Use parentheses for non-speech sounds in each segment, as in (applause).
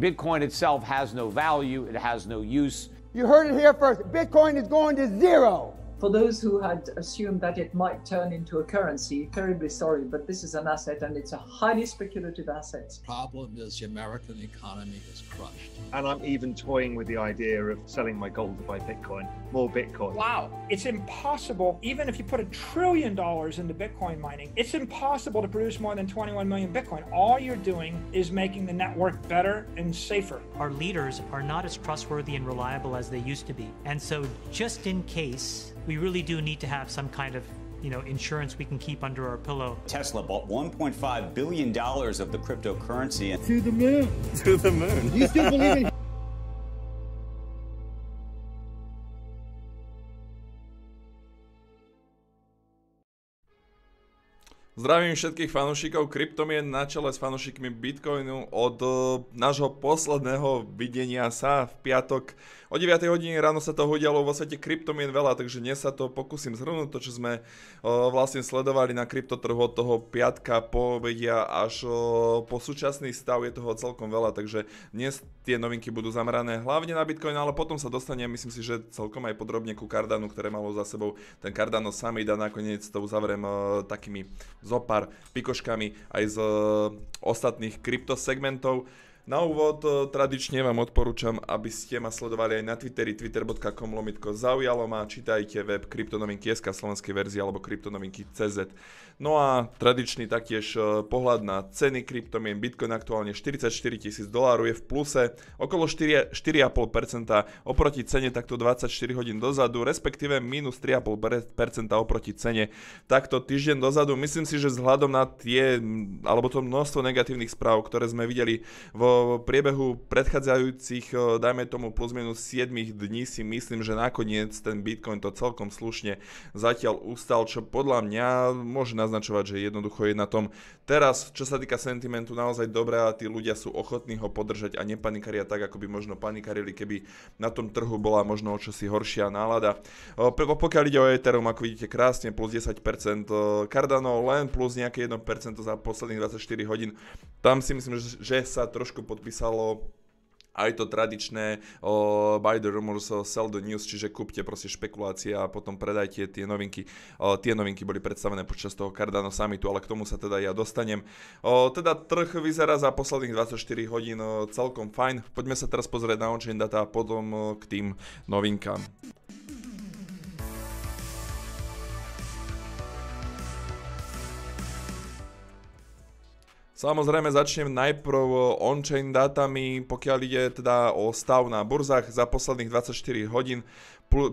Bitcoin itself has no value, it has no use. You heard it here first. Bitcoin is going to zero. For those who had assumed that it might turn into a currency, terribly sorry, but this is an asset and it's a highly speculative asset. Problem is the American economy is crushed. And I'm even toying with the idea of selling my gold to buy Bitcoin, more Bitcoin. Wow, it's impossible, even if you put a trillion dollars into Bitcoin mining, it's impossible to produce more than 21 million Bitcoin. All you're doing is making the network better and safer. Our leaders are not as trustworthy and reliable as they used to be. And so just in case we really do need to have some kind of you know, insurance we can keep under our pillow. Tesla bought $1.5 billion of the cryptocurrency. To the moon. To the moon. Do you still believe in (laughs) Zdravím všetkých fanúšikov kryptomien na čele s fanúšikmi Bitcoinu od e, nášho posledného videnia sa v piatok. O 9 hodine ráno sa toho udialo vo svete kryptomien veľa, takže dnes sa to pokúsim zhrnúť, to čo sme e, vlastne sledovali na kryptotrhu od toho piatka po obedia až e, po súčasný stav, je toho celkom veľa, takže dnes tie novinky budú zamerané hlavne na Bitcoin, ale potom sa dostane, myslím si, že celkom aj podrobne ku Cardanu, ktoré malo za sebou ten Cardano Summit a nakoniec to uzavriem takými zo pár pikoškami aj z e, ostatných kryptosegmentov. Na úvod e, tradične vám odporúčam, aby ste ma sledovali aj na Twitteri twitter.com lomitko zaujalo ma, čítajte web kryptonovinky.sk slovenskej verzii alebo kryptonovinky.cz. No a tradičný taktiež e, pohľad na ceny kryptomien. Bitcoin aktuálne 44 tisíc dolárov je v pluse okolo 4,5% oproti cene takto 24 hodín dozadu, respektíve minus 3,5% oproti cene takto týždeň dozadu. Myslím si, že vzhľadom na tie, alebo to množstvo negatívnych správ, ktoré sme videli v priebehu predchádzajúcich, e, dajme tomu plus minus 7 dní, si myslím, že nakoniec ten Bitcoin to celkom slušne zatiaľ ustal, čo podľa mňa môže naznačovať, že jednoducho je na tom teraz, čo sa týka sentimentu, naozaj dobré a tí ľudia sú ochotní ho podržať a nepanikaria tak, ako by možno panikarili, keby na tom trhu bola možno o čosi horšia nálada. Pokiaľ ide o Ethereum, ako vidíte krásne, plus 10%, Cardano len plus nejaké 1% za posledných 24 hodín. Tam si myslím, že sa trošku podpísalo aj to tradičné uh, buy the rumors, sell the news, čiže kúpte proste špekulácie a potom predajte tie novinky. Uh, tie novinky boli predstavené počas toho Cardano summitu, ale k tomu sa teda ja dostanem. Uh, teda trh vyzerá za posledných 24 hodín uh, celkom fajn. Poďme sa teraz pozrieť na on data a potom uh, k tým novinkám. Samozrejme začnem najprv on-chain datami, pokiaľ ide teda o stav na burzách za posledných 24 hodín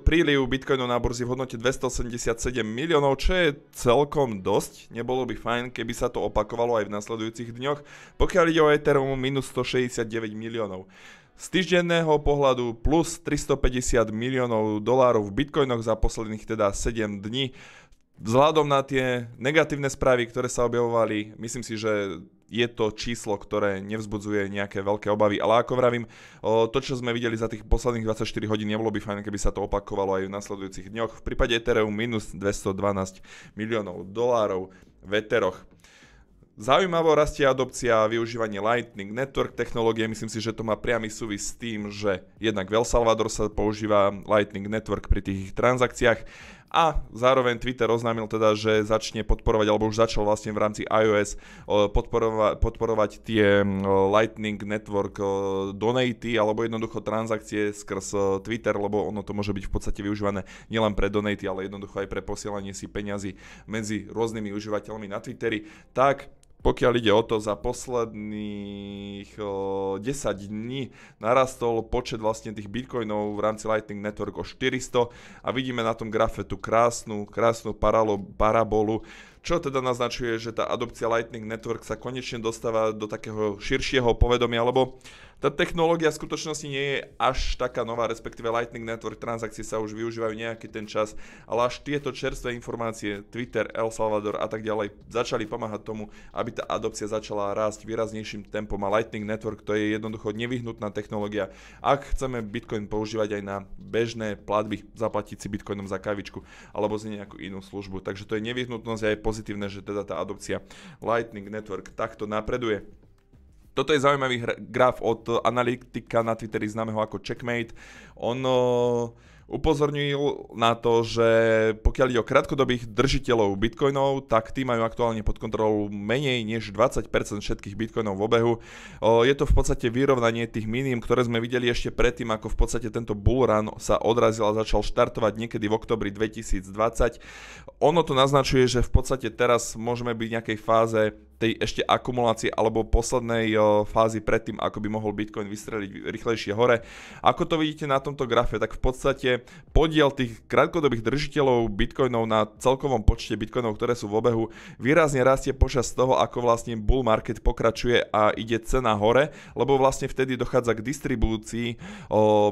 príliv bitcoinu na burzi v hodnote 287 miliónov, čo je celkom dosť. Nebolo by fajn, keby sa to opakovalo aj v nasledujúcich dňoch. Pokiaľ ide o Ethereum, minus 169 miliónov. Z týždenného pohľadu plus 350 miliónov dolárov v bitcoinoch za posledných teda 7 dní. Vzhľadom na tie negatívne správy, ktoré sa objavovali, myslím si, že je to číslo, ktoré nevzbudzuje nejaké veľké obavy. Ale ako vravím, to, čo sme videli za tých posledných 24 hodín, nebolo by fajn, keby sa to opakovalo aj v nasledujúcich dňoch. V prípade Ethereum minus 212 miliónov dolárov v Etheroch. Zaujímavo rastie adopcia a využívanie Lightning Network technológie. Myslím si, že to má priamy súvis s tým, že jednak v El Salvador sa používa Lightning Network pri tých transakciách a zároveň Twitter oznámil teda, že začne podporovať, alebo už začal vlastne v rámci iOS e, podporova- podporovať tie Lightning Network e, donaty, alebo jednoducho transakcie skrz e, Twitter, lebo ono to môže byť v podstate využívané nielen pre donaty, ale jednoducho aj pre posielanie si peňazí medzi rôznymi užívateľmi na Twitteri. Tak pokiaľ ide o to, za posledných 10 dní narastol počet vlastne tých bitcoinov v rámci Lightning Network o 400 a vidíme na tom grafe tú krásnu, krásnu paralo, parabolu, čo teda naznačuje, že tá adopcia Lightning Network sa konečne dostáva do takého širšieho povedomia, lebo tá technológia v skutočnosti nie je až taká nová, respektíve Lightning Network transakcie sa už využívajú nejaký ten čas, ale až tieto čerstvé informácie, Twitter, El Salvador a tak ďalej, začali pomáhať tomu, aby tá adopcia začala rásť výraznejším tempom a Lightning Network to je jednoducho nevyhnutná technológia, ak chceme Bitcoin používať aj na bežné platby, zaplatiť si Bitcoinom za kavičku alebo za nejakú inú službu. Takže to je nevyhnutnosť a je pozitívne, že teda tá adopcia Lightning Network takto napreduje. Toto je zaujímavý graf od analytika na Twitteri známeho ako Checkmate. On upozornil na to, že pokiaľ ide o krátkodobých držiteľov bitcoinov, tak tí majú aktuálne pod kontrolou menej než 20% všetkých bitcoinov v obehu. Je to v podstate vyrovnanie tých minim, ktoré sme videli ešte predtým, ako v podstate tento bullrun sa odrazil a začal štartovať niekedy v oktobri 2020. Ono to naznačuje, že v podstate teraz môžeme byť v nejakej fáze tej ešte akumulácie alebo poslednej fázy predtým, ako by mohol Bitcoin vystreliť rýchlejšie hore. Ako to vidíte na tomto grafe, tak v podstate podiel tých krátkodobých držiteľov Bitcoinov na celkovom počte Bitcoinov, ktoré sú v obehu, výrazne rastie počas toho, ako vlastne bull market pokračuje a ide cena hore, lebo vlastne vtedy dochádza k distribúcii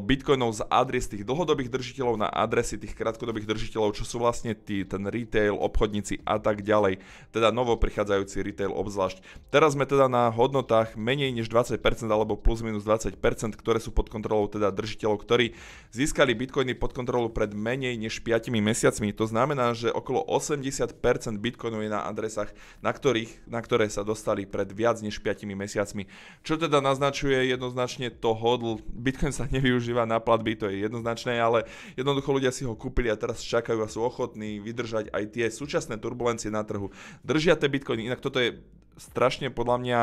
Bitcoinov z adres tých dlhodobých držiteľov na adresy tých krátkodobých držiteľov, čo sú vlastne tí, ten retail, obchodníci a tak ďalej. Teda novo prichádzajúci retail obzvlášť. Teraz sme teda na hodnotách menej než 20% alebo plus minus 20%, ktoré sú pod kontrolou teda držiteľov, ktorí získali bitcoiny pod kontrolou pred menej než 5 mesiacmi. To znamená, že okolo 80% bitcoinov je na adresách, na, ktorých, na ktoré sa dostali pred viac než 5 mesiacmi. Čo teda naznačuje jednoznačne to hodl. Bitcoin sa (laughs) nevyužíva na platby, to je jednoznačné, ale jednoducho ľudia si ho kúpili a teraz čakajú a sú ochotní vydržať aj tie súčasné turbulencie na trhu. Držia tie bitcoiny, inak toto je strašne podľa mňa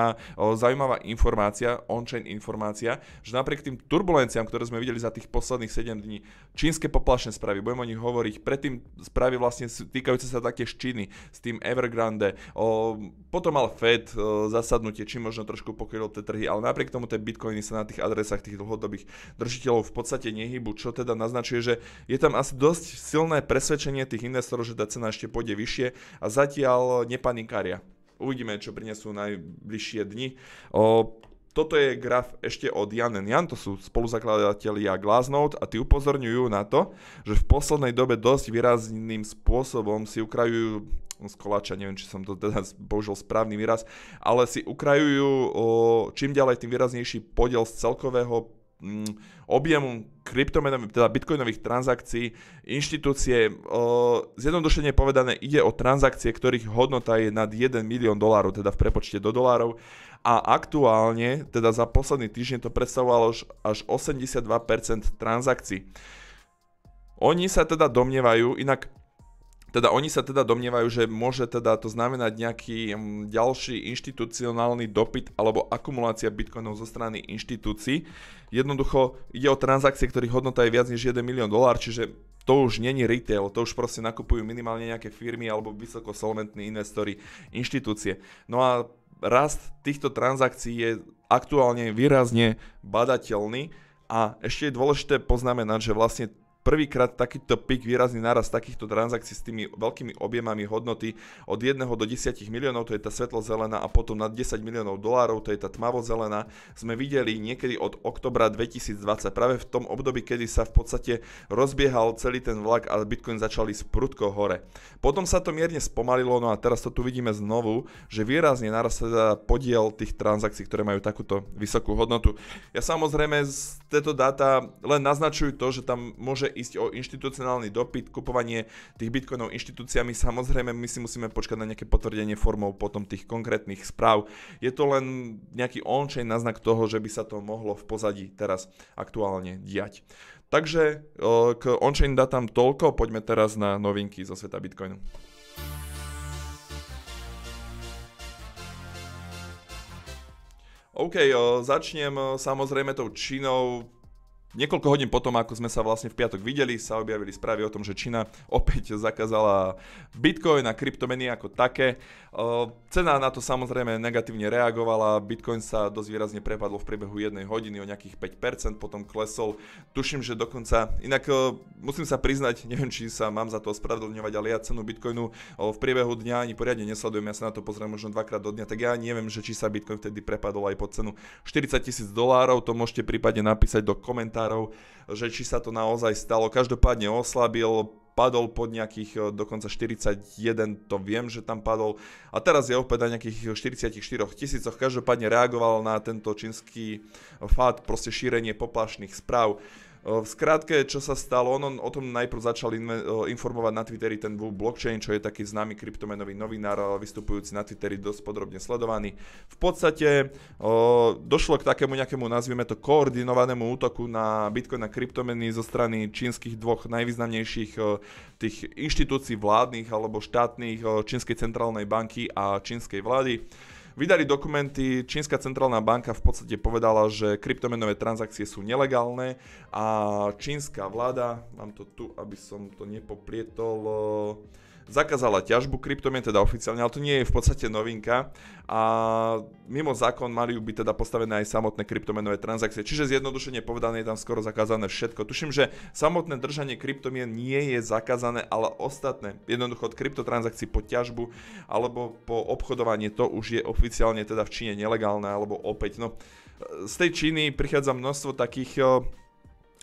zaujímavá informácia, on-chain informácia, že napriek tým turbulenciám, ktoré sme videli za tých posledných 7 dní, čínske poplašné správy, budem o nich hovoriť, predtým správy vlastne týkajúce sa také z Číny, s tým Evergrande, o, potom mal Fed o, zasadnutie, či možno trošku pokryl tie trhy, ale napriek tomu tie bitcoiny sa na tých adresách tých dlhodobých držiteľov v podstate nehybu, čo teda naznačuje, že je tam asi dosť silné presvedčenie tých investorov, že tá cena ešte pôjde vyššie a zatiaľ nepanikária. Uvidíme, čo prinesú najbližšie dni. O, toto je graf ešte od Jan Jan, to sú spoluzakladatelia Glassnode a tí upozorňujú na to, že v poslednej dobe dosť výrazným spôsobom si ukrajujú no, z koláča, neviem, či som to teda použil správny výraz, ale si ukrajujú o, čím ďalej tým výraznejší podiel z celkového Mm, objemu kryptomenových, teda bitcoinových transakcií inštitúcie, e, zjednodušene povedané, ide o transakcie, ktorých hodnota je nad 1 milión dolárov, teda v prepočte do dolárov. A aktuálne, teda za posledný týždeň to predstavovalo až 82% transakcií. Oni sa teda domnievajú, inak teda oni sa teda domnievajú, že môže teda to znamenať nejaký mm, ďalší inštitucionálny dopyt alebo akumulácia bitcoinov zo strany inštitúcií. Jednoducho ide o transakcie, ktorých hodnota je viac než 1 milión dolár, čiže to už není retail, to už proste nakupujú minimálne nejaké firmy alebo vysokosolventní investori, inštitúcie. No a rast týchto transakcií je aktuálne výrazne badateľný a ešte je dôležité poznamenať, že vlastne prvýkrát takýto pik, výrazný naraz takýchto transakcií s tými veľkými objemami hodnoty od 1 do 10 miliónov, to je tá svetlozelená a potom na 10 miliónov dolárov, to je tá tmavozelená, sme videli niekedy od oktobra 2020, práve v tom období, kedy sa v podstate rozbiehal celý ten vlak a Bitcoin začali sprudko hore. Potom sa to mierne spomalilo, no a teraz to tu vidíme znovu, že výrazne sa teda podiel tých transakcií, ktoré majú takúto vysokú hodnotu. Ja samozrejme z tejto dáta len naznačujú to, že tam môže ísť o inštitucionálny dopyt, kupovanie tých bitcoinov inštitúciami. Samozrejme, my si musíme počkať na nejaké potvrdenie formou potom tých konkrétnych správ. Je to len nejaký on-chain naznak toho, že by sa to mohlo v pozadí teraz aktuálne diať. Takže e, k on-chain datám toľko, poďme teraz na novinky zo sveta Bitcoinu. OK, e, začnem e, samozrejme tou činou. Niekoľko hodín potom, ako sme sa vlastne v piatok videli, sa objavili správy o tom, že Čína opäť zakázala Bitcoin a kryptomeny ako také. E, cena na to samozrejme negatívne reagovala, Bitcoin sa dosť výrazne prepadlo v priebehu jednej hodiny o nejakých 5%, potom klesol, tuším, že dokonca, inak e, musím sa priznať, neviem, či sa mám za to ospravedlňovať, ale ja cenu Bitcoinu e, v priebehu dňa ani poriadne nesledujem, ja sa na to pozriem možno dvakrát do dňa, tak ja neviem, že či sa Bitcoin vtedy prepadol aj po cenu 40 tisíc dolárov, to môžete prípadne napísať do komentárov komentárov, že či sa to naozaj stalo. Každopádne oslabil, padol pod nejakých e, dokonca 41, to viem, že tam padol. A teraz je opäť na nejakých 44 tisícoch. Každopádne reagoval na tento čínsky fát, proste šírenie poplašných správ. V skratke, čo sa stalo, on, on o tom najprv začal inve, informovať na Twitteri ten Wu Blockchain, čo je taký známy kryptomenový novinár, vystupujúci na Twitteri, dosť podrobne sledovaný. V podstate došlo k takému nejakému, nazvime to, koordinovanému útoku na Bitcoin a kryptomeny zo strany čínskych dvoch najvýznamnejších tých inštitúcií vládnych alebo štátnych Čínskej centrálnej banky a čínskej vlády. Vydali dokumenty, Čínska centrálna banka v podstate povedala, že kryptomenové transakcie sú nelegálne a čínska vláda, mám to tu, aby som to nepoplietol, zakázala ťažbu kryptomien, teda oficiálne, ale to nie je v podstate novinka. A mimo zákon mali byť teda postavené aj samotné kryptomenové transakcie. Čiže zjednodušene povedané je tam skoro zakázané všetko. Tuším, že samotné držanie kryptomien nie je zakázané, ale ostatné, jednoducho od kryptotransakcií po ťažbu alebo po obchodovanie, to už je oficiálne teda v Číne nelegálne alebo opäť. No, z tej Číny prichádza množstvo takých, eh,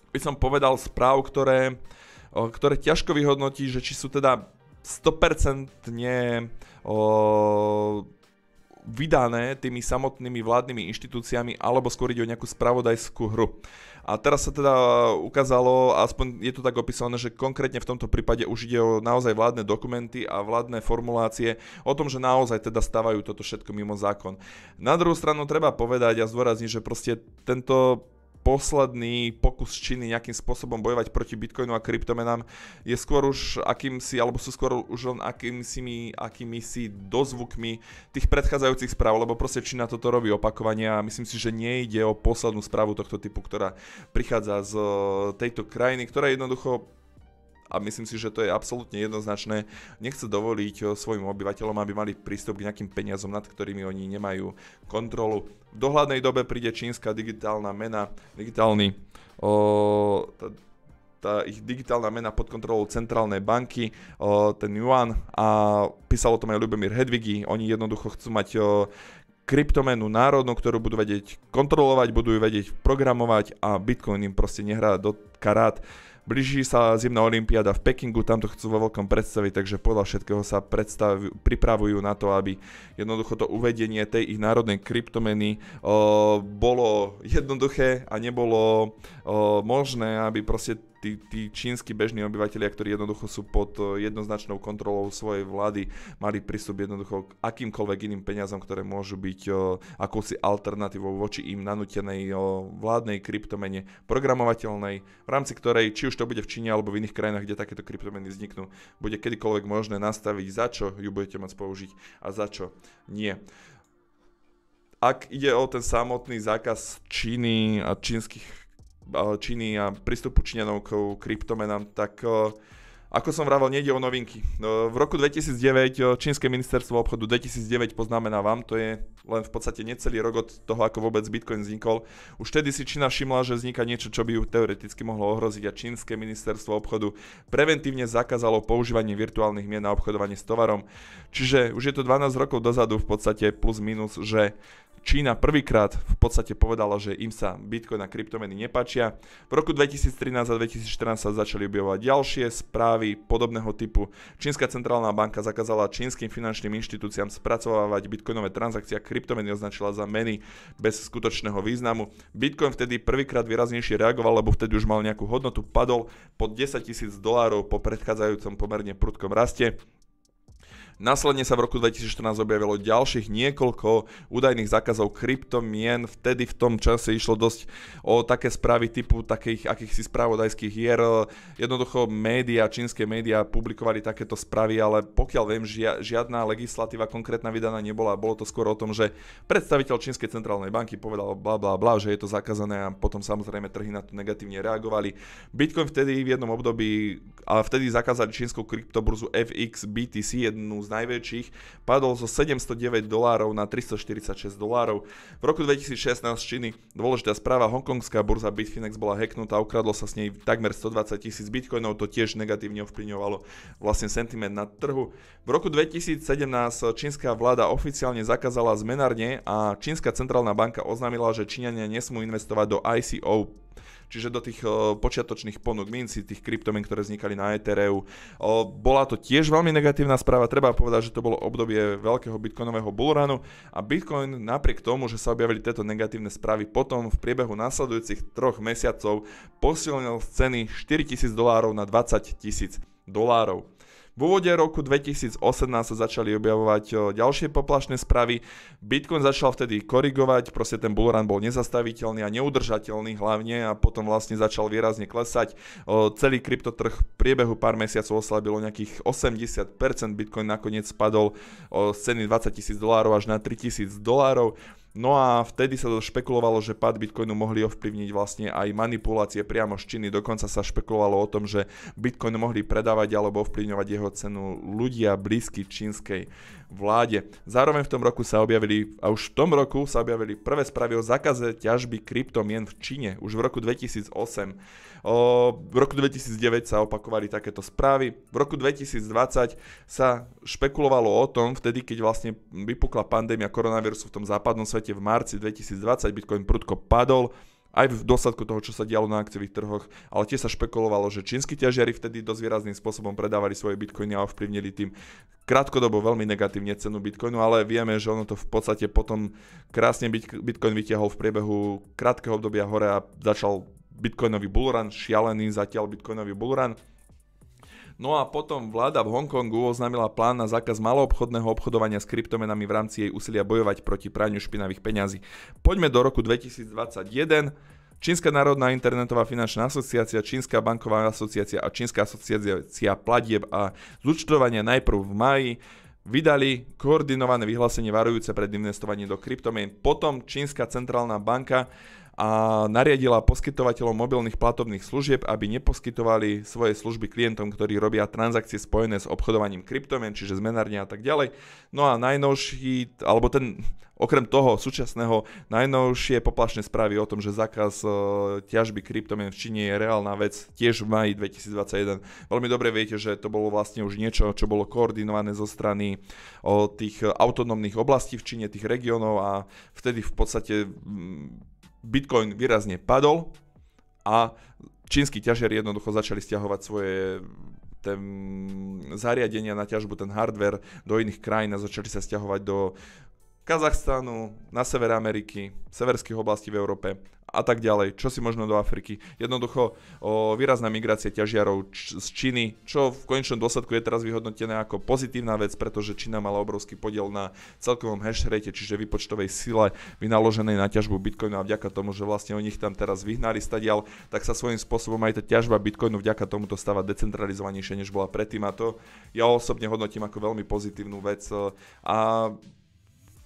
by som povedal, správ, ktoré, eh, ktoré ťažko vyhodnotí, že či sú teda 100% o, vydané tými samotnými vládnymi inštitúciami alebo skôr ide o nejakú spravodajskú hru. A teraz sa teda ukázalo, aspoň je to tak opísané, že konkrétne v tomto prípade už ide o naozaj vládne dokumenty a vládne formulácie o tom, že naozaj teda stavajú toto všetko mimo zákon. Na druhú stranu treba povedať a zdôrazniť, že proste tento posledný pokus Číny nejakým spôsobom bojovať proti bitcoinu a kryptomenám je skôr už akýmsi, alebo sú skôr už len akýmsi, akýmisi dozvukmi tých predchádzajúcich správ, lebo proste Čína toto robí opakovania a myslím si, že nejde o poslednú správu tohto typu, ktorá prichádza z e, tejto krajiny, ktorá jednoducho a myslím si, že to je absolútne jednoznačné, nechce dovoliť e, svojim obyvateľom, aby mali prístup k nejakým peniazom, nad ktorými oni nemajú kontrolu. V dohľadnej dobe príde čínska digitálna mena, digitálny, o, tá, tá ich digitálna mena pod kontrolou centrálnej banky, o, ten yuan a písal o tom aj Ľubomír Hedvigi, oni jednoducho chcú mať o, kryptomenu národnú, ktorú budú vedieť kontrolovať, budú ju vedieť programovať a Bitcoin im proste nehrá do karát. Blíži sa zimná olimpiáda v Pekingu, tam to chcú vo veľkom predstaviť, takže podľa všetkého sa pripravujú na to, aby jednoducho to uvedenie tej ich národnej kryptomeny bolo jednoduché a nebolo možné, aby proste tí, tí čínsky bežní obyvateľia, ktorí jednoducho sú pod eh, jednoznačnou kontrolou svojej vlády, mali prístup jednoducho k akýmkoľvek iným peniazom, ktoré môžu byť o, eh, akousi alternatívou voči im nanútenej o, eh, vládnej kryptomene programovateľnej, v rámci ktorej, či už to bude v Číne alebo v iných krajinách, kde takéto kryptomeny vzniknú, bude kedykoľvek možné nastaviť, za čo ju budete môcť použiť a za čo nie ak ide o ten samotný zákaz Číny a čínskych Eh, Číny a prístupu Číňanov k kryptomenám, tak eh, ako som vravel, nejde o novinky. Eh, v roku 2009 Čínske ministerstvo obchodu 2009 poznamená vám, to je len v podstate necelý rok od toho, ako vôbec Bitcoin vznikol. Už vtedy si Čína všimla, že vzniká niečo, čo by ju teoreticky mohlo ohroziť a Čínske ministerstvo obchodu preventívne zakázalo používanie virtuálnych mien na obchodovanie s tovarom. Čiže už je to 12 rokov dozadu v podstate plus minus, že Čína prvýkrát v podstate povedala, že im sa Bitcoin a kryptomeny nepačia. V roku 2013 a 2014 sa začali objavovať ďalšie správy podobného typu. Čínska centrálna banka zakázala čínskym finančným inštitúciám spracovávať bitcoinové transakcie a kryptomeny označila za meny bez skutočného významu. Bitcoin vtedy prvýkrát výraznejšie reagoval, lebo vtedy už mal nejakú hodnotu, padol pod 10 tisíc dolárov po predchádzajúcom pomerne prudkom raste. Následne sa v roku 2014 objavilo ďalších niekoľko údajných zákazov kryptomien. Vtedy v tom čase išlo dosť o také správy typu takých akýchsi správodajských hier. Jednoducho média, čínske médiá publikovali takéto správy, ale pokiaľ viem, žiadna legislatíva konkrétna vydaná nebola. Bolo to skôr o tom, že predstaviteľ Čínskej centrálnej banky povedal bla bla bla, že je to zakázané a potom samozrejme trhy na to negatívne reagovali. Bitcoin vtedy v jednom období, a vtedy zakázali čínsku kryptoburzu FX BTC, jednu z najväčších, padol zo 709 dolárov na 346 dolárov. V roku 2016 z Číny dôležitá správa, hongkongská burza Bitfinex bola hacknutá, ukradlo sa s nej takmer 120 tisíc bitcoinov, to tiež negatívne ovplyvňovalo vlastne sentiment na trhu. V roku 2017 čínska vláda oficiálne zakázala zmenárne a čínska centrálna banka oznámila, že Číňania nesmú investovať do ICO čiže do tých počiatočných ponúk minci, tých kryptomien, ktoré vznikali na Ethereu. bola to tiež veľmi negatívna správa, treba povedať, že to bolo obdobie veľkého bitcoinového bullrunu a Bitcoin napriek tomu, že sa objavili tieto negatívne správy, potom v priebehu následujúcich troch mesiacov posilnil ceny 4000 dolárov na 20 tisíc dolárov. V úvode roku 2018 sa začali objavovať ďalšie poplašné spravy. Bitcoin začal vtedy korigovať, proste ten bullrun bol nezastaviteľný a neudržateľný hlavne a potom vlastne začal výrazne klesať. Celý kryptotrh v priebehu pár mesiacov oslabilo nejakých 80%, Bitcoin nakoniec spadol z ceny 20 tisíc dolárov až na 3 tisíc dolárov. No a vtedy sa to špekulovalo, že pad Bitcoinu mohli ovplyvniť vlastne aj manipulácie priamo z Číny. Dokonca sa špekulovalo o tom, že Bitcoin mohli predávať alebo ovplyvňovať jeho cenu ľudia blízky čínskej vláde. Zároveň v tom roku sa objavili, a už v tom roku sa objavili prvé správy o zakaze ťažby kryptomien v Číne, už v roku 2008 v roku 2009 sa opakovali takéto správy. V roku 2020 sa špekulovalo o tom, vtedy, keď vlastne vypukla pandémia koronavírusu v tom západnom svete v marci 2020, Bitcoin prudko padol, aj v dôsledku toho, čo sa dialo na akciových trhoch, ale tiež sa špekulovalo, že čínsky ťažiari vtedy dosť výrazným spôsobom predávali svoje bitcoiny a ovplyvnili tým krátkodobo veľmi negatívne cenu bitcoinu, ale vieme, že ono to v podstate potom krásne bitcoin vytiahol v priebehu krátkeho obdobia hore a začal bitcoinový bullrun, šialený zatiaľ bitcoinový bullrun. No a potom vláda v Hongkongu oznámila plán na zákaz maloobchodného obchodovania s kryptomenami v rámci jej úsilia bojovať proti praniu špinavých peňazí. Poďme do roku 2021. Čínska národná internetová finančná asociácia, Čínska banková asociácia a Čínska asociácia platieb a zúčtovania najprv v maji vydali koordinované vyhlásenie varujúce pred investovaním do kryptomien. Potom Čínska centrálna banka a nariadila poskytovateľom mobilných platobných služieb, aby neposkytovali svoje služby klientom, ktorí robia transakcie spojené s obchodovaním kryptomen, čiže zmenárne a tak ďalej. No a najnovší, alebo ten okrem toho súčasného, najnovšie poplašné správy o tom, že zákaz e, ťažby kryptomien v Číne je reálna vec, tiež v maji 2021. Veľmi dobre viete, že to bolo vlastne už niečo, čo bolo koordinované zo strany tých autonómnych oblastí v Číne, tých regiónov a vtedy v podstate Bitcoin výrazne padol a čínsky ťažiari jednoducho začali stiahovať svoje ten zariadenia na ťažbu, ten hardware do iných krajín a začali sa stiahovať do Kazachstanu, na sever Ameriky, severských oblastí v Európe a tak ďalej, čo si možno do Afriky. Jednoducho o, výrazná migrácia ťažiarov č- z Číny, čo v konečnom dôsledku je teraz vyhodnotené ako pozitívna vec, pretože Čína mala obrovský podiel na celkovom hash rate, čiže vypočtovej sile vynaloženej na ťažbu bitcoinu a vďaka tomu, že vlastne o ich tam teraz vyhnali stadial, tak sa svojím spôsobom aj tá ťažba bitcoinu vďaka tomuto stáva decentralizovanejšie, než bola predtým a to ja osobne hodnotím ako veľmi pozitívnu vec a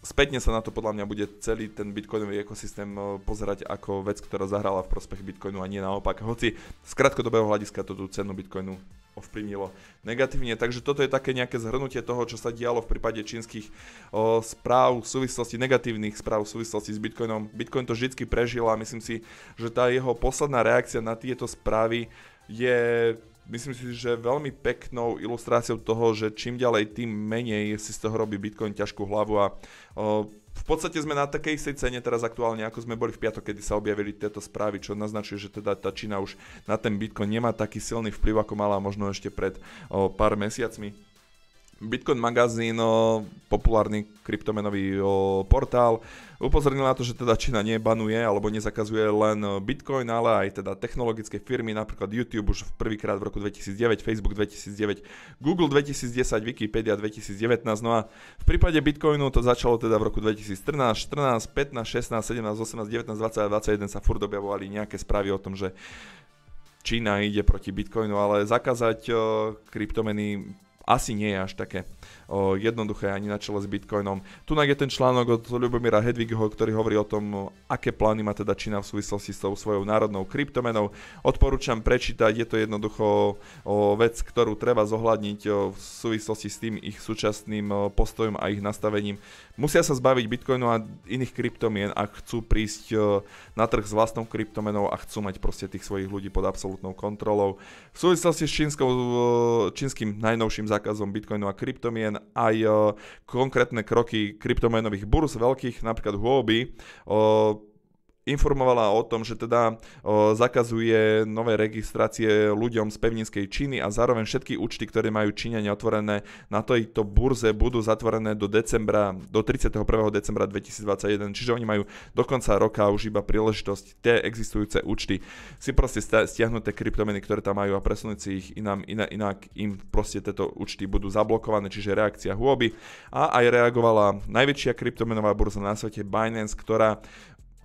spätne sa na to podľa mňa bude celý ten bitcoinový ekosystém e, pozerať ako vec, ktorá zahrala v prospech bitcoinu a nie naopak. Hoci z krátkodobého hľadiska to tú cenu bitcoinu ovplyvnilo negatívne. Takže toto je také nejaké zhrnutie toho, čo sa dialo v prípade čínskych o, e, správ v súvislosti, negatívnych správ v súvislosti s Bitcoinom. Bitcoin to vždy prežil a myslím si, že tá jeho posledná reakcia na tieto správy je myslím si, že veľmi peknou ilustráciou toho, že čím ďalej, tým menej si z toho robí Bitcoin ťažkú hlavu a v podstate sme na takej istej cene teraz aktuálne, ako sme boli v piatok, kedy sa objavili tieto správy, čo naznačuje, že teda tá Čína už na ten Bitcoin nemá taký silný vplyv, ako mala možno ešte pred pár mesiacmi. Bitcoin magazín, populárny kryptomenový portál, upozornil na to, že teda Čína nebanuje alebo nezakazuje len Bitcoin, ale aj teda technologické firmy, napríklad YouTube už prvýkrát v roku 2009, Facebook 2009, Google 2010, Wikipedia 2019. No a v prípade Bitcoinu to začalo teda v roku 2013, 14, 15, 16, 17, 18, 19, 20 a 21 sa furt objavovali nejaké správy o tom, že Čína ide proti Bitcoinu, ale zakázať kryptomeny asi nie je až také o, jednoduché ani na čele s Bitcoinom. Tu je ten článok od Ľubomíra Hedvigho, ktorý hovorí o tom, aké plány má teda Čína v súvislosti s tou svojou národnou kryptomenou. Odporúčam prečítať, je to jednoducho o, vec, ktorú treba zohľadniť o, v súvislosti s tým ich súčasným o, postojom a ich nastavením. Musia sa zbaviť Bitcoinu a iných kryptomien, ak chcú prísť o, na trh s vlastnou kryptomenou a chcú mať proste tých svojich ľudí pod absolútnou kontrolou. V súvislosti s čínskou, čínskym najnovším zákazom Bitcoinu a kryptomien aj eh, konkrétne kroky kryptomenových burs veľkých, napríklad Huobi, eh, informovala o tom, že teda o, zakazuje nové registrácie ľuďom z pevninskej Číny a zároveň všetky účty, ktoré majú Číňania otvorené na tejto burze, budú zatvorené do decembra, do 31. decembra 2021. Čiže oni majú do konca roka už iba príležitosť tie existujúce účty si proste stiahnuť tie kryptomeny, ktoré tam majú a presunúť si ich inám, iná, inak im proste tieto účty budú zablokované, čiže reakcia huoby. A aj reagovala najväčšia kryptomenová burza na svete Binance, ktorá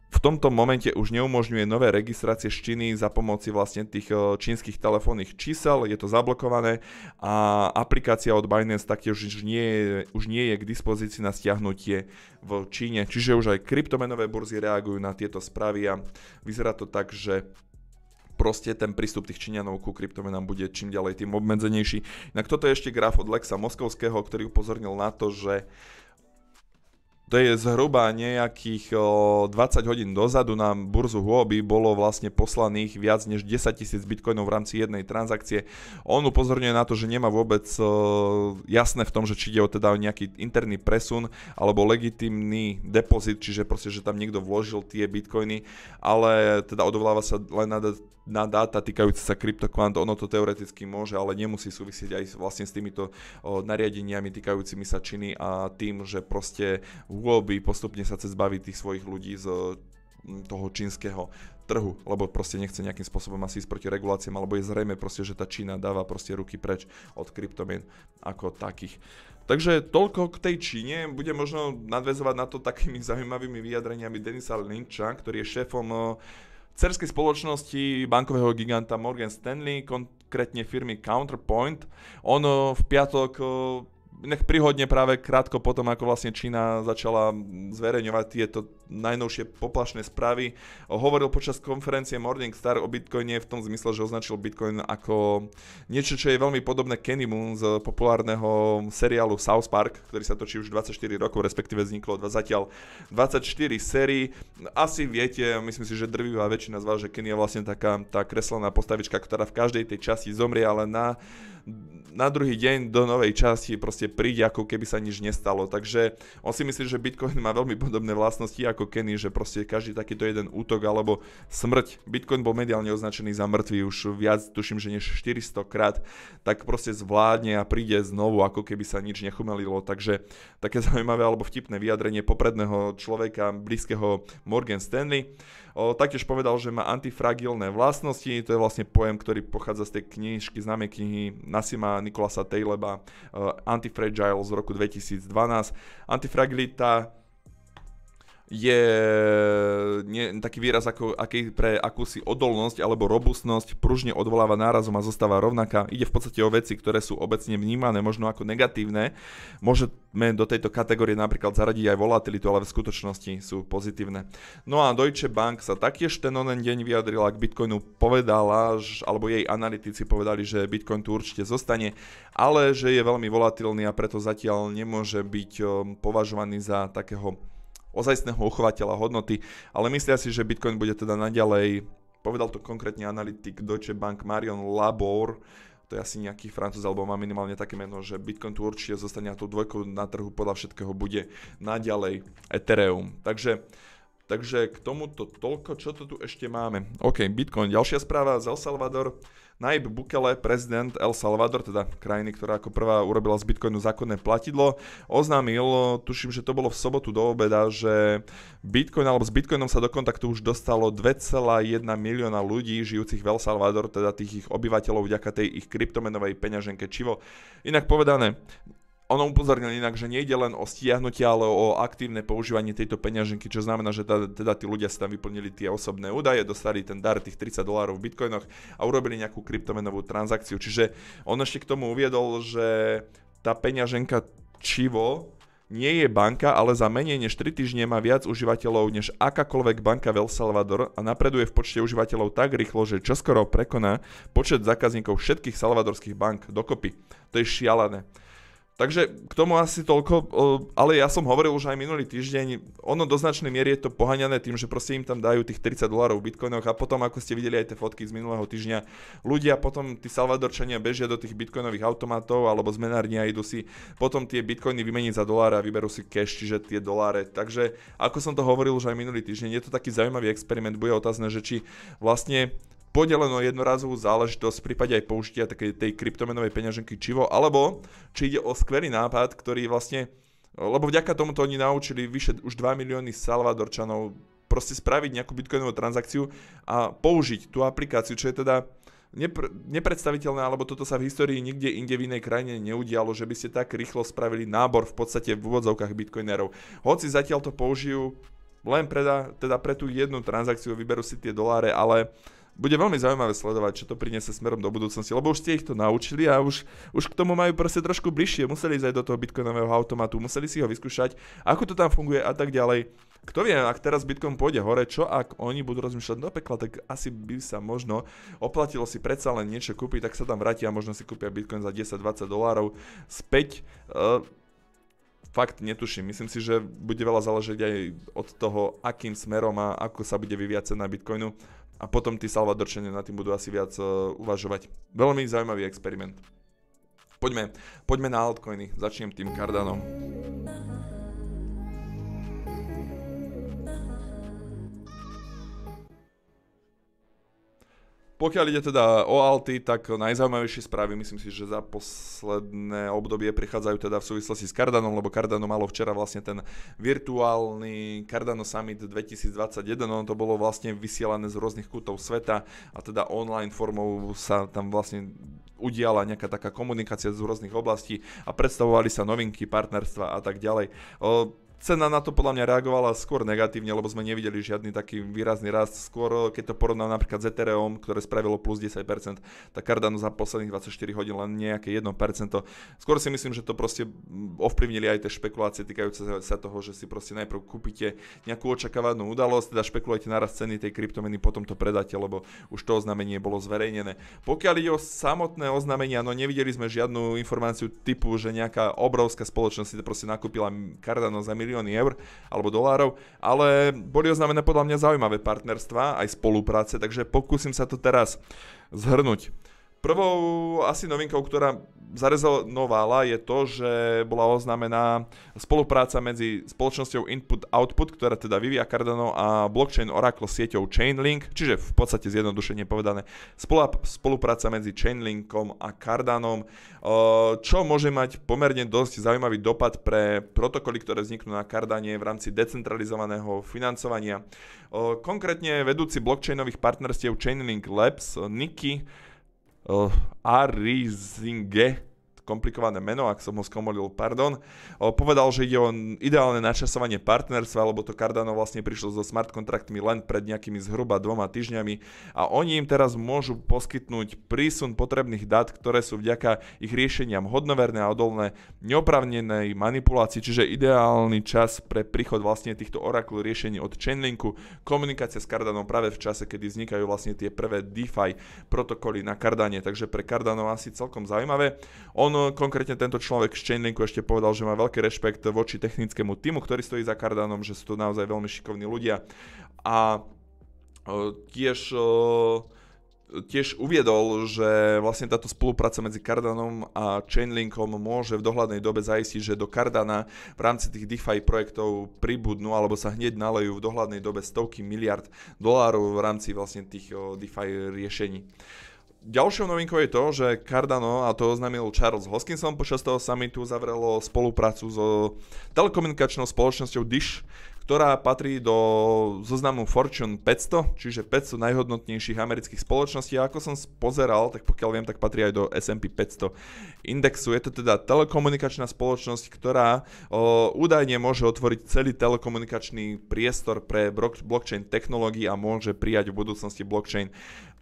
v tomto momente už neumožňuje nové registrácie z Číny za pomoci vlastne tých e, čínskych telefónnych čísel, je to zablokované a aplikácia od Binance taktiež už nie, je, už nie je k dispozícii na stiahnutie v Číne. Čiže už aj kryptomenové burzy reagujú na tieto správy a vyzerá to tak, že proste ten prístup tých Číňanov ku kryptomenám bude čím ďalej tým obmedzenejší. Inak toto je ešte graf od Lexa Moskovského, ktorý upozornil na to, že uh, to je zhruba nejakých 20 hodín dozadu na burzu Huobi bolo vlastne poslaných viac než 10 tisíc bitcoinov v rámci jednej transakcie. On upozorňuje na to, že nemá vôbec jasné v tom, že či ide o teda nejaký interný presun alebo legitimný depozit, čiže proste, že tam niekto vložil tie bitcoiny, ale teda odovláva sa len na, na dáta týkajúce sa kryptokvant, Ono to teoreticky môže, ale nemusí súvisieť aj vlastne s týmito nariadeniami týkajúcimi sa činy a tým, že proste Google by postupne sa chce zbaviť tých svojich ľudí z mm, toho čínskeho trhu, lebo proste nechce nejakým spôsobom asi ísť proti reguláciám, alebo je zrejme proste, že tá Čína dáva proste ruky preč od kryptomien ako takých. Takže toľko k tej Číne. Budem možno nadväzovať na to takými (laughs) zaujímavými vyjadreniami Denisa Linča, ktorý je šéfom e, cerskej spoločnosti bankového giganta Morgan Stanley, konkrétne firmy Counterpoint. On e, v piatok e, nech prihodne práve krátko potom, ako vlastne Čína začala zverejňovať tieto najnovšie poplašné správy. Hovoril počas konferencie Morningstar o Bitcoine v tom zmysle, že označil Bitcoin ako niečo, čo je veľmi podobné Kennymu z populárneho seriálu South Park, ktorý sa točí už 24 rokov, respektíve vzniklo zatiaľ 24 sérií. Asi viete, myslím si, že drvivá väčšina z vás, že Kenny je vlastne taká tá kreslená postavička, ktorá v každej tej časti zomrie, ale na na druhý deň do novej časti proste príde, ako keby sa nič nestalo. Takže on si myslí, že Bitcoin má veľmi podobné vlastnosti ako ako Kenny, že proste každý takýto jeden útok alebo smrť. Bitcoin bol mediálne označený za mŕtvý už viac, tuším, že než 400 krát, tak proste zvládne a príde znovu, ako keby sa nič nechumelilo. Takže také (laughs) zaujímavé alebo vtipné vyjadrenie popredného človeka blízkeho Morgan Stanley. O, taktiež povedal, že má antifragilné vlastnosti, to je vlastne pojem, ktorý pochádza z tej knižky, známe knihy Nasima Nikolasa Tayleba, uh, Antifragile z roku 2012. Antifragilita je nie, taký výraz ako, aký pre akúsi odolnosť alebo robustnosť, pružne odvoláva nárazom a zostáva rovnaká. Ide v podstate o veci, ktoré sú obecne vnímané možno ako negatívne. Môžeme do tejto kategórie napríklad zaradiť aj volatilitu, ale v skutočnosti sú pozitívne. No a Deutsche Bank sa taktiež ten onen deň vyjadrila k Bitcoinu, povedala, alebo jej analytici povedali, že Bitcoin tu určite zostane, ale že je veľmi volatilný a preto zatiaľ nemôže byť považovaný za takého ozajstného uchovateľa hodnoty, ale myslia si, že Bitcoin bude teda naďalej, povedal to konkrétne analytik Deutsche Bank Marion Labor, to je asi nejaký francúz, alebo má minimálne také meno, že Bitcoin tu určite zostane a tú dvojku na trhu podľa všetkého bude naďalej Ethereum. Takže Takže k tomuto toľko, čo to tu ešte máme. OK, Bitcoin, ďalšia správa z El Salvador. Naib Bukele, prezident El Salvador, teda krajiny, ktorá ako prvá urobila z Bitcoinu zákonné platidlo, oznámil, tuším, že to bolo v sobotu do obeda, že Bitcoin alebo s Bitcoinom sa do kontaktu už dostalo 2,1 milióna ľudí žijúcich v El Salvador, teda tých ich obyvateľov vďaka tej ich kryptomenovej peňaženke Čivo. Inak povedané, ono upozornil inak, že nejde len o stiahnutie, ale o aktívne používanie tejto peňaženky, čo znamená, že teda, tí ľudia si tam vyplnili tie osobné údaje, dostali ten dar tých 30 dolárov v bitcoinoch a urobili nejakú kryptomenovú transakciu. Čiže on ešte k tomu uviedol, že tá peňaženka čivo nie je banka, ale za menej než 3 týždne má viac užívateľov než akákoľvek banka v El Salvador a napreduje v počte užívateľov tak rýchlo, že čoskoro prekoná počet zákazníkov všetkých salvadorských bank dokopy. To je šialené. Takže k tomu asi toľko, ale ja som hovoril už aj minulý týždeň, ono do značnej miery je to pohaňané tým, že proste im tam dajú tých 30 dolárov v bitcoinoch a potom, ako ste videli aj tie fotky z minulého týždňa, ľudia potom, tí salvadorčania bežia do tých bitcoinových automátov, alebo zmenárni a idú si potom tie bitcoiny vymeniť za doláre a vyberú si cash, čiže tie doláre. Takže ako som to hovoril už aj minulý týždeň, je to taký zaujímavý experiment, bude otázne, že či vlastne pôjde len o jednorázovú záležitosť v prípade aj použitia takej tej kryptomenovej peňaženky Čivo, alebo či ide o skvelý nápad, ktorý vlastne, lebo vďaka tomuto oni naučili vyše už 2 milióny Salvadorčanov proste spraviť nejakú bitcoinovú transakciu a použiť tú aplikáciu, čo je teda nepr- nepredstaviteľné, alebo toto sa v histórii nikde inde v inej krajine neudialo, že by ste tak rýchlo spravili nábor v podstate v úvodzovkách bitcoinerov. Hoci zatiaľ to použijú len preda, teda pre tú jednu transakciu, vyberú si tie doláre, ale uh, bude veľmi zaujímavé sledovať, čo to priniesie smerom do budúcnosti, lebo už ste ich to naučili a už, už k tomu majú proste trošku bližšie, museli ísť aj do toho bitcoinového automatu, museli si ho vyskúšať, ako to tam funguje a tak ďalej. Kto vie, ak teraz Bitcoin pôjde hore, čo ak oni budú rozmýšľať do pekla, tak asi by sa možno oplatilo si predsa len niečo kúpiť, tak sa tam vrátia a možno si kúpia Bitcoin za 10-20 dolárov späť. Uh, fakt netuším. Myslím si, že bude veľa záležiť aj od toho, akým smerom a ako sa bude vyvíjať cena Bitcoinu a potom tí salvadorčania na tým budú asi viac e, uvažovať. Veľmi zaujímavý experiment. Poďme, poďme na altcoiny, začnem tým Cardanom. Pokiaľ ide teda o alty, tak najzaujímavejšie správy myslím si, že za posledné obdobie prichádzajú teda v súvislosti s Cardanom, lebo Cardano malo včera vlastne ten virtuálny Cardano Summit 2021, ono to bolo vlastne vysielané z rôznych kútov sveta a teda online formou sa tam vlastne udiala nejaká taká komunikácia z rôznych oblastí a predstavovali sa novinky, partnerstva a tak ďalej. O, cena na to podľa mňa reagovala skôr negatívne, lebo sme nevideli žiadny taký výrazný rast. Skôr, keď to porovnám napríklad s Ethereum, ktoré spravilo plus 10%, tak Cardano za posledných 24 hodín len nejaké 1%. Skôr si myslím, že to proste ovplyvnili aj tie špekulácie týkajúce sa toho, že si proste najprv kúpite nejakú očakávanú udalosť, teda špekulujete naraz ceny tej kryptomeny, potom to predáte, lebo už to oznámenie bolo zverejnené. Pokiaľ ide o samotné oznámenia, no nevideli sme žiadnu informáciu typu, že nejaká obrovská spoločnosť si proste nakúpila Cardano za milión milióny eur alebo dolárov, ale boli oznámené podľa mňa zaujímavé partnerstva, aj spolupráce, takže pokúsim sa to teraz zhrnúť. Prvou asi novinkou, ktorá zarezonovala je to, že bola oznámená spolupráca medzi spoločnosťou Input Output, ktorá teda vyvíja Cardano a blockchain Oracle sieťou Chainlink, čiže v podstate zjednodušenie povedané spolupráca medzi Chainlinkom a Cardanom, čo môže mať pomerne dosť zaujímavý dopad pre protokoly, ktoré vzniknú na Cardane v rámci decentralizovaného financovania. Konkrétne vedúci blockchainových partnerstiev Chainlink Labs, Niki. oh, Arisinger komplikované meno, ak som ho skomolil, pardon, povedal, že ide o ideálne načasovanie partnerstva, lebo to Cardano vlastne prišlo so smart kontraktmi len pred nejakými zhruba dvoma týždňami a oni im teraz môžu poskytnúť prísun potrebných dát, ktoré sú vďaka ich riešeniam hodnoverné a odolné neopravnenej manipulácii, čiže ideálny čas pre príchod vlastne týchto Oracle riešení od Chainlinku, komunikácia s Cardanom práve v čase, kedy vznikajú vlastne tie prvé DeFi protokoly na Cardane, takže pre Cardano asi celkom zaujímavé. On konkrétne tento človek z Chainlinku ešte povedal, že má veľký rešpekt voči technickému týmu, ktorý stojí za Cardanom, že sú to naozaj veľmi šikovní ľudia. A e, tiež e, tiež uviedol, že vlastne táto spolupráca medzi Cardanom a Chainlinkom môže v dohľadnej dobe zaistiť, že do Cardana v rámci tých DeFi projektov pribudnú alebo sa hneď nalejú v dohľadnej dobe stovky miliard dolárov v rámci vlastne tých e, DeFi riešení. Ďalšou novinkou je to, že Cardano, a to oznámil Charles Hoskinson počas toho summitu, zavrelo spoluprácu so telekomunikačnou spoločnosťou Dish, ktorá patrí do zoznamu Fortune 500, čiže 500 najhodnotnejších amerických spoločností. A ako som pozeral, tak pokiaľ viem, tak patrí aj do S&P 500 indexu. Je to teda telekomunikačná spoločnosť, ktorá o, údajne môže otvoriť celý telekomunikačný priestor pre blockchain technológií a môže prijať v budúcnosti blockchain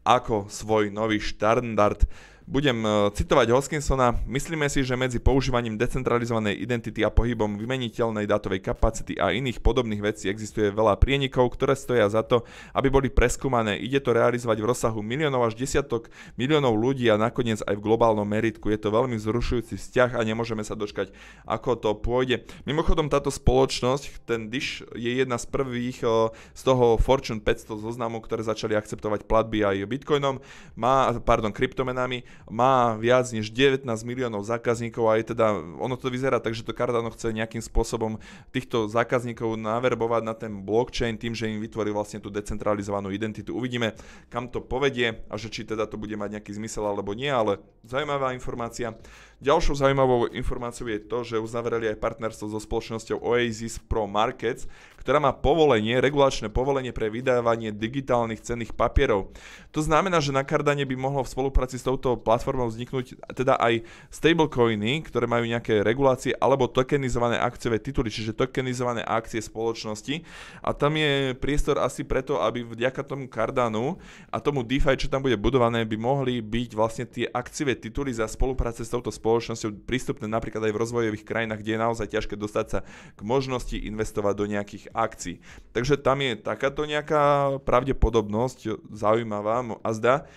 ako svoj novi štandard Budem e, citovať Hoskinsona. Myslíme si, že medzi používaním decentralizovanej identity a pohybom vymeniteľnej dátovej kapacity a iných podobných vecí existuje veľa prienikov, ktoré stoja za to, aby boli preskúmané. Ide to realizovať v rozsahu miliónov až desiatok miliónov ľudí a nakoniec aj v globálnom meritku. Je to veľmi vzrušujúci vzťah a nemôžeme sa dočkať, ako to pôjde. Mimochodom táto spoločnosť, ten Dish, je jedna z prvých e, z toho Fortune 500 zoznamu, ktoré začali akceptovať platby aj bitcoinom, má, pardon, kryptomenami má viac než 19 miliónov zákazníkov a je teda, ono to vyzerá tak, že to Cardano chce nejakým spôsobom týchto zákazníkov naverbovať na ten blockchain tým, že im vytvorí vlastne tú decentralizovanú identitu. Uvidíme, kam to povedie a že či teda to bude mať nejaký zmysel alebo nie, ale zaujímavá informácia. Ďalšou zaujímavou informáciou je to, že uzavreli aj partnerstvo so spoločnosťou Oasis Pro Markets, ktorá má povolenie, regulačné povolenie pre vydávanie digitálnych cenných papierov. To znamená, že na kardane by mohlo v spolupráci s touto platformou vzniknúť teda aj stablecoiny, ktoré majú nejaké regulácie, alebo tokenizované akciové tituly, čiže tokenizované akcie spoločnosti. A tam je priestor asi preto, aby vďaka tomu kardanu a tomu DeFi, čo tam bude budované, by mohli byť vlastne tie akciové tituly za spolupráce s touto spoločnosťou spoločnosťou prístupné napríklad aj v rozvojových krajinách, kde je naozaj ťažké dostať sa k možnosti investovať do nejakých akcií. Takže tam je takáto nejaká pravdepodobnosť zaujímavá a zda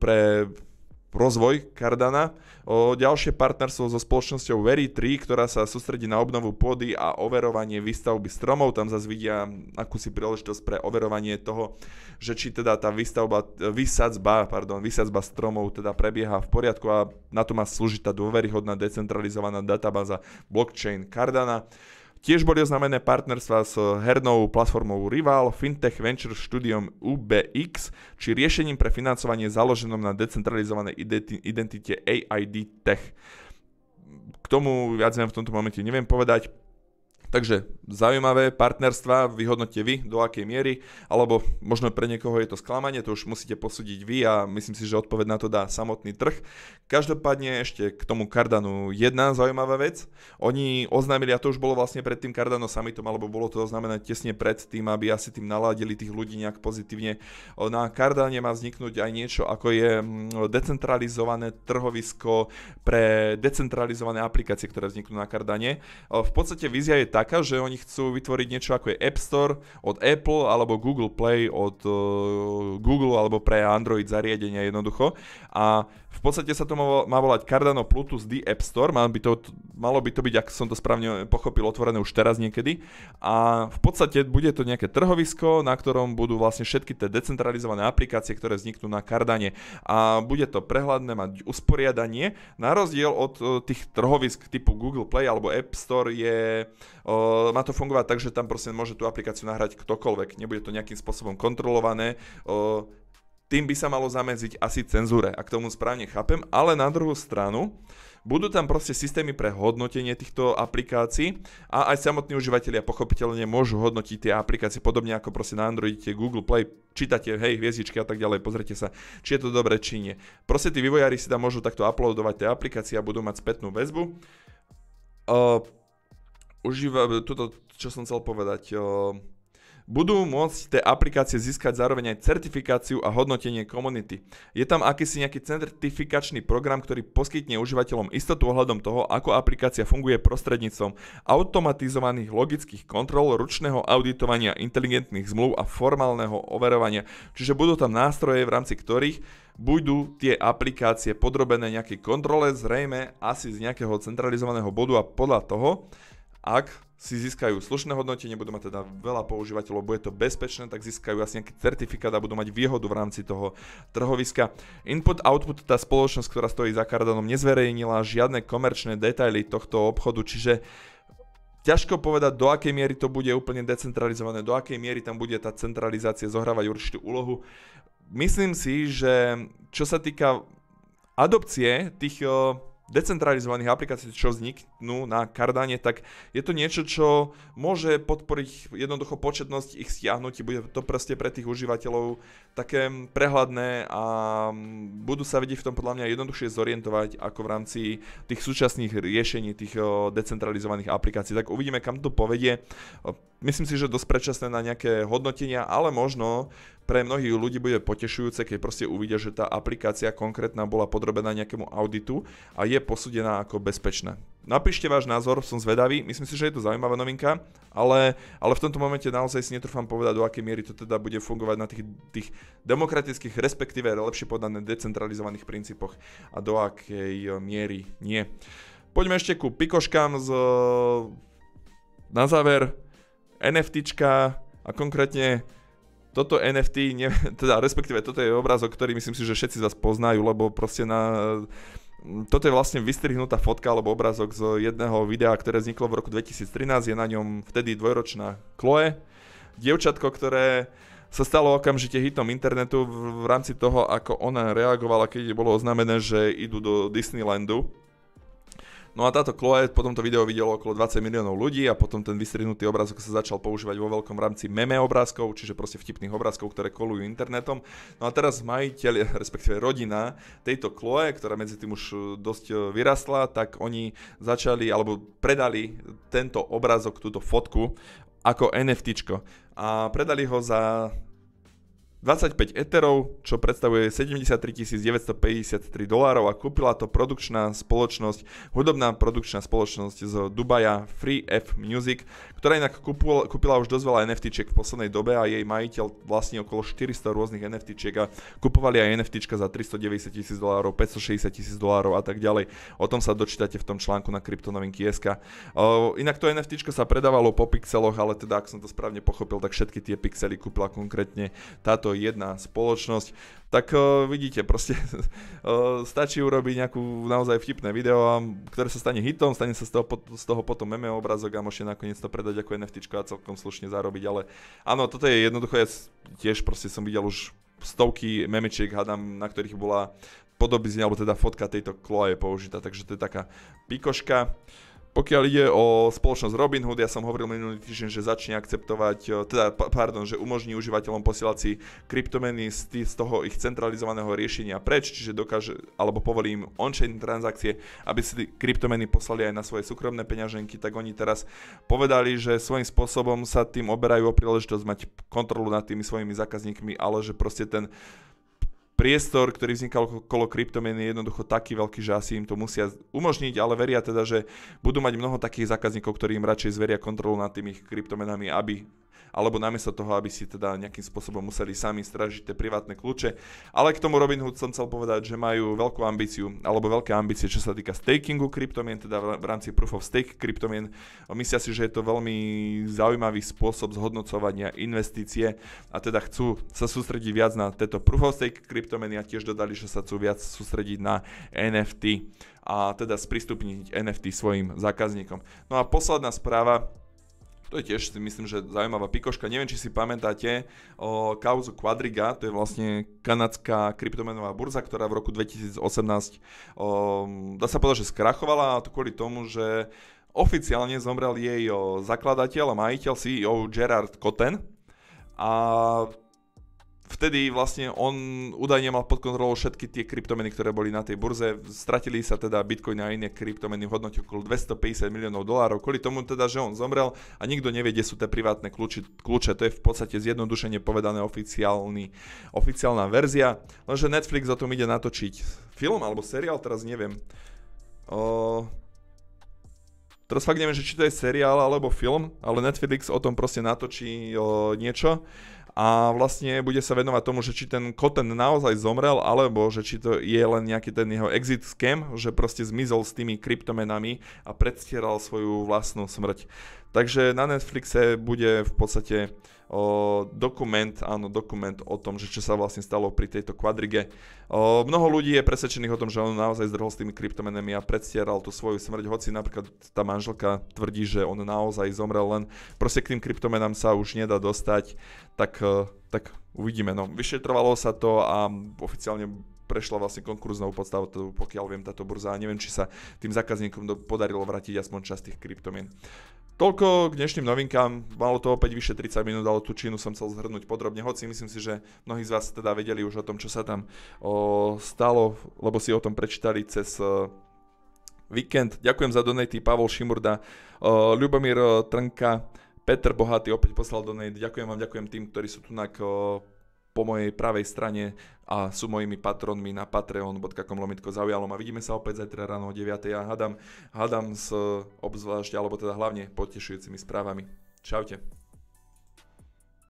pre rozvoj Cardana, o ďalšie partnerstvo so spoločnosťou Very3, ktorá sa sústredí na obnovu pôdy a overovanie výstavby stromov. Tam zase vidia akúsi príležitosť pre overovanie toho, že či teda tá výstavba, vysadzba, pardon, vysadzba stromov teda prebieha v poriadku a na to má slúžiť tá dôveryhodná decentralizovaná databáza blockchain Cardana. Tiež boli oznamené partnerstva s hernou platformou Rival, fintech venture štúdiom UBX či riešením pre financovanie založenom na decentralizovanej identite AID Tech. K tomu viac v tomto momente neviem povedať. Takže zaujímavé partnerstva vyhodnote vy, do akej miery, alebo možno pre niekoho je to sklamanie, to už musíte posúdiť vy a myslím si, že odpoveď na to dá samotný trh. Každopádne ešte k tomu Cardanu jedna zaujímavá vec. Oni oznámili, a to už bolo vlastne pred tým Cardano summitom, alebo bolo to oznámené tesne pred tým, aby asi tým naladili tých ľudí nejak pozitívne. Na Cardane má vzniknúť aj niečo, ako je mm, decentralizované trhovisko pre decentralizované aplikácie, ktoré vzniknú na Cardane. V podstate vízia je tak, taká, že oni chcú vytvoriť niečo ako je App Store od Apple alebo Google Play od uh, Google alebo pre Android zariadenia jednoducho. A v podstate sa to má volať Cardano Plutus The App Store, mal by to malo by to byť, ak som to správne pochopil, otvorené už teraz niekedy. A v podstate bude to nejaké trhovisko, na ktorom budú vlastne všetky tie decentralizované aplikácie, ktoré vzniknú na kardane. A bude to prehľadné, mať usporiadanie. Na rozdiel od e, tých trhovisk typu Google Play alebo App Store je, e, má to fungovať tak, že tam proste môže tú aplikáciu nahrať ktokoľvek. Nebude to nejakým spôsobom kontrolované e, tým by sa malo zamedziť asi cenzúre, ak tomu správne chápem, ale na druhú stranu budú tam proste systémy pre hodnotenie týchto aplikácií a aj samotní užívateľia pochopiteľne môžu hodnotiť tie aplikácie podobne ako proste na Android, Google Play, čítate, hej, hviezdičky a tak ďalej, pozrite sa, či je to dobre, či nie. Proste tí vývojári si tam môžu takto uploadovať tie aplikácie a budú mať spätnú väzbu. Uh, užíva, toto, čo som chcel povedať, uh, budú môcť tie aplikácie získať zároveň aj certifikáciu a hodnotenie komunity. Je tam akýsi nejaký certifikačný program, ktorý poskytne užívateľom istotu ohľadom toho, ako aplikácia funguje prostredníctvom automatizovaných logických kontrol, ručného auditovania inteligentných zmluv a formálneho overovania. Čiže budú tam nástroje, v rámci ktorých budú tie aplikácie podrobené nejakej kontrole, zrejme asi z nejakého centralizovaného bodu a podľa toho, ak si získajú slušné hodnotenie, budú mať teda veľa používateľov, bude to bezpečné, tak získajú asi nejaký certifikát a budú mať výhodu v rámci toho trhoviska. Input-output, tá spoločnosť, ktorá stojí za Cardanom, nezverejnila žiadne komerčné detaily tohto obchodu, čiže Ťažko povedať, do akej miery to bude úplne decentralizované, do akej miery tam bude tá centralizácia zohrávať určitú úlohu. Myslím si, že čo sa týka adopcie tých eh, decentralizovaných aplikácií, čo vzniknú na kardáne, tak je to niečo, čo môže podporiť jednoducho početnosť ich stiahnutí, bude to proste pre tých užívateľov také prehľadné a mm, budú sa vedieť v tom podľa mňa jednoduchšie zorientovať ako v rámci tých súčasných riešení tých decentralizovaných aplikácií. Tak uvidíme, kam to povedie. Myslím si, že dosť predčasné na nejaké hodnotenia, ale možno pre mnohých ľudí bude potešujúce, keď proste uvidia, že tá aplikácia konkrétna bola podrobená nejakému auditu a je posúdená ako bezpečná. Napíšte váš názor, som zvedavý, myslím si, že je to zaujímavá novinka, ale, ale v tomto momente naozaj si netrúfam povedať, do akej miery to teda bude fungovať na tých, tých demokratických, respektíve lepšie podané decentralizovaných princípoch a do akej miery nie. Poďme ešte ku pikoškám z, na záver NFTčka a konkrétne toto NFT, ne, (laughs) teda respektíve toto je obrázok, ktorý myslím si, že všetci z vás poznajú, lebo proste na... Mm, toto je vlastne vystrihnutá fotka alebo obrázok z jedného videa, ktoré vzniklo v roku 2013. Je na ňom vtedy dvojročná Chloe, dievčatko, ktoré sa stalo okamžite hitom internetu v rámci toho, ako ona reagovala, keď bolo oznámené, že idú do Disneylandu No a táto Chloe, potom to video videlo okolo 20 miliónov ľudí a potom ten vystrihnutý obrázok sa začal používať vo veľkom rámci meme obrázkov, čiže proste vtipných obrázkov, ktoré kolujú internetom. No a teraz majiteľ, (laughs) respektíve rodina tejto Chloe, ktorá medzi tým už e, dosť e, vyrastla, tak oni začali alebo predali tento obrázok, túto fotku ako NFT. A predali ho za 25 eterov, čo predstavuje 73 953 dolárov a kúpila to produkčná spoločnosť, hudobná produkčná spoločnosť z Dubaja Free F Music, ktorá inak kúpula, kúpila už dosť veľa NFT v poslednej dobe a jej majiteľ vlastní okolo 400 rôznych NFT a kupovali aj NFT za 390 tisíc dolárov, 560 tisíc dolárov a tak ďalej. O tom sa dočítate v tom článku na kryptonovinky.sk. Uh, inak to NFT sa predávalo po pixeloch, ale teda ak som to správne pochopil, tak všetky tie pixely kúpila konkrétne táto jedna spoločnosť, tak uh, vidíte, proste uh, (laughs) stačí urobiť nejakú naozaj vtipné video, ktoré sa stane hitom, stane sa z toho, z toho potom meme obrazok a môžete nakoniec to predať ako NFT a celkom slušne zarobiť, ale áno, toto je jednoduché. ja tiež proste som videl už stovky memečiek, hádam, na ktorých bola podobizne, alebo teda fotka tejto kloje použitá, takže to je taká pikoška. Uh, pokiaľ ide o spoločnosť Robinhood, ja som hovoril minulý týždeň, že začne akceptovať, e, teda, pardon, že umožní užívateľom posielať si kryptomeny z, z toho ich centralizovaného riešenia preč, čiže dokáže, alebo povolí im on-chain transakcie, aby si kryptomeny poslali aj na svoje súkromné peňaženky, tak oni teraz povedali, že svojím spôsobom sa tým oberajú o príležitosť mať kontrolu nad tými svojimi zákazníkmi, ale že proste ten priestor, ktorý vznikal okolo kryptomien je jednoducho taký veľký, že asi im to musia umožniť, ale veria teda, že budú mať mnoho takých zákazníkov, ktorí im radšej zveria kontrolu nad tými kryptomenami, aby alebo namiesto toho, aby si teda nejakým spôsobom museli sami stražiť tie privátne kľúče. Ale k tomu Robinhood som chcel povedať, že majú veľkú ambíciu, alebo veľké ambície, čo sa týka stakingu kryptomien, teda v rámci proof of stake kryptomien. Myslia si, že je to veľmi zaujímavý spôsob zhodnocovania investície a teda chcú sa sústrediť viac na tieto proof of stake kryptomeny a tiež dodali, že sa chcú viac sústrediť na NFT a teda sprístupniť NFT svojim zákazníkom. No a posledná správa, to je tiež, si myslím, že zaujímavá pikoška. Neviem, či si pamätáte o kauzu Quadriga, to je vlastne kanadská kryptomenová burza, ktorá v roku 2018, o, ehm, dá sa povedať, že skrachovala, a to kvôli tomu, že oficiálne zomrel jej zakladateľ a majiteľ CEO Gerard Cotten. A vtedy vlastne on údajne mal pod kontrolou všetky tie kryptomeny, ktoré boli na tej burze. Stratili sa teda Bitcoin a iné kryptomeny v hodnote okolo 250 miliónov dolárov. Kvôli tomu teda, že on zomrel a nikto nevie, kde sú tie privátne kľúči, kľúče. To je v podstate zjednodušene povedané oficiálny, oficiálna verzia. Lenže Netflix o tom ide natočiť film alebo seriál, teraz neviem. O... Teraz fakt neviem, že či to je seriál alebo film, ale Netflix o tom proste natočí o, niečo a vlastne bude sa venovať tomu, že či ten Koten naozaj zomrel, alebo že či to je len nejaký ten jeho exit scam, že proste zmizol s tými kryptomenami a predstieral svoju vlastnú smrť. Takže na Netflixe bude v podstate o, dokument, áno, dokument o tom, že čo sa vlastne stalo pri tejto kvadrige. O, mnoho ľudí je presvedčených o tom, že on naozaj zdrhol s tými kryptomenami a predstieral tú svoju smrť, hoci napríklad tá manželka tvrdí, že on naozaj zomrel, len proste k tým kryptomenám sa už nedá dostať, tak, e, tak uvidíme. No, vyšetrovalo sa to a oficiálne prešla vlastne konkurznou podstavou, pokiaľ viem, táto burza a neviem, či sa tým zákazníkom podarilo vrátiť aspoň časť tých kryptomien. Toľko k dnešným novinkám, malo to opäť vyše 30 minút, ale tú Čínu som chcel zhrnúť podrobne, hoci myslím si, že mnohí z vás teda vedeli už o tom, čo sa tam o, stalo, lebo si o tom prečítali cez o, e, víkend. Ďakujem za donaty Pavol Šimurda, o, e, Ľubomír e, Trnka, Peter Bohatý opäť poslal donate. Ďakujem vám, ďakujem tým, ktorí sú tu na po mojej pravej strane a sú mojimi patronmi na patreon.com lomitko zaujalo. A vidíme sa opäť zajtra ráno o 9. a hádam, hádam s obzvlášť, alebo teda hlavne potešujúcimi správami. Čaute.